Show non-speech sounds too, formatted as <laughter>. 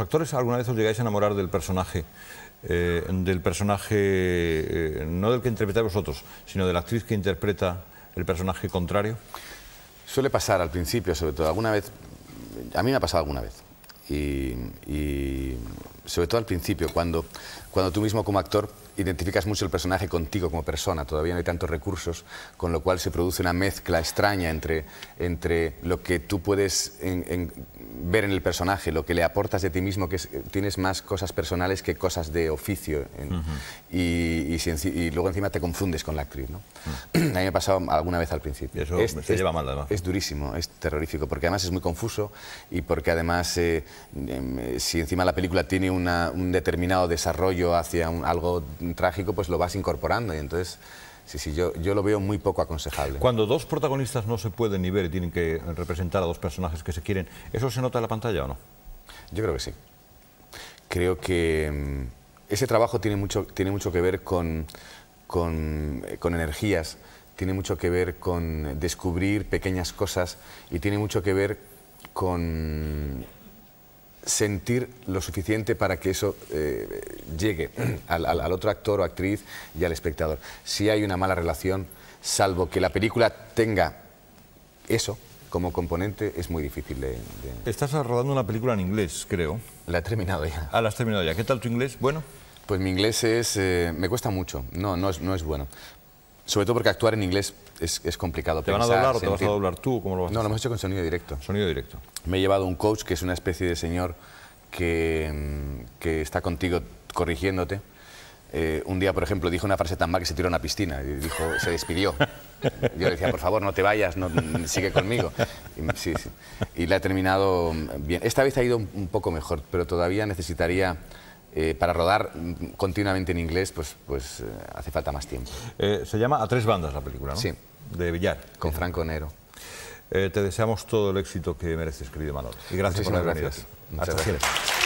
actores alguna vez os llegáis a enamorar del personaje? Eh, del personaje, eh, no del que interpretáis vosotros, sino de la actriz que interpreta el personaje contrario? Suele pasar al principio, sobre todo. Alguna vez, a mí me ha pasado alguna vez. y sobre todo al principio, cuando, cuando tú mismo como actor identificas mucho el personaje contigo como persona, todavía no hay tantos recursos, con lo cual se produce una mezcla extraña entre, entre lo que tú puedes en, ver en el personaje, lo que le aportas de ti mismo, que tienes más cosas personales que cosas de oficio, y, luego encima te confundes con la actriz. ¿no? Mm. <clears throat> A mí me ha pasado alguna vez al principio. Y eso es, se lleva mal además. Es durísimo, es terrorífico, porque además es muy confuso y porque además eh, em, si encima la película tiene un un determinado desarrollo hacia algo trágico, pues lo vas incorporando y entonces... Sí, sí, yo, yo, lo veo muy poco aconsejable. Cuando dos protagonistas no se pueden ni ver y tienen que representar a dos personajes que se quieren, ¿eso se nota en la pantalla o no? Yo creo que sí. Creo que mm, ese trabajo tiene mucho, tiene mucho que ver con, eh, con energías, tiene mucho que ver con descubrir pequeñas cosas y tiene mucho que ver con sentir lo suficiente para que eso eh, llegue <clears throat> al, otro actor o actriz y al espectador. Si hay una mala relación, salvo que la película tenga eso como componente, es muy difícil de... Estás rodando una película en inglés, creo. La he terminado ya. Ah, la has terminado ya. ¿Qué tal tu inglés? Bueno. Pues mi inglés es... Eh, me cuesta mucho. No, no no es bueno. Sobre todo porque actuar en inglés es, complicado. ¿Te van a doblar o te vas a doblar tú? no, lo hemos hecho con sonido directo. Sonido directo. Me he llevado un coach que es una especie de señor que, mm, está contigo corrigiéndote. Eh, un día, por ejemplo, dijo una frase tan mal que se tiró a una piscina. Y dijo, se despidió. Yo le decía, por favor, no te vayas, mm, sigue conmigo. Y, mm, sí, la he terminado bien. Esta vez ha ido un poco mejor, pero todavía necesitaría eh, para rodar continuamente en inglés, pues, pues eh, hace falta más tiempo. Eh, se llama A tres bandas la película, ¿no? Sí. De Villar. Con Franco Nero. te deseamos todo el éxito que mereces, querido Manolo. Y gracias por gracias. Muchas gracias.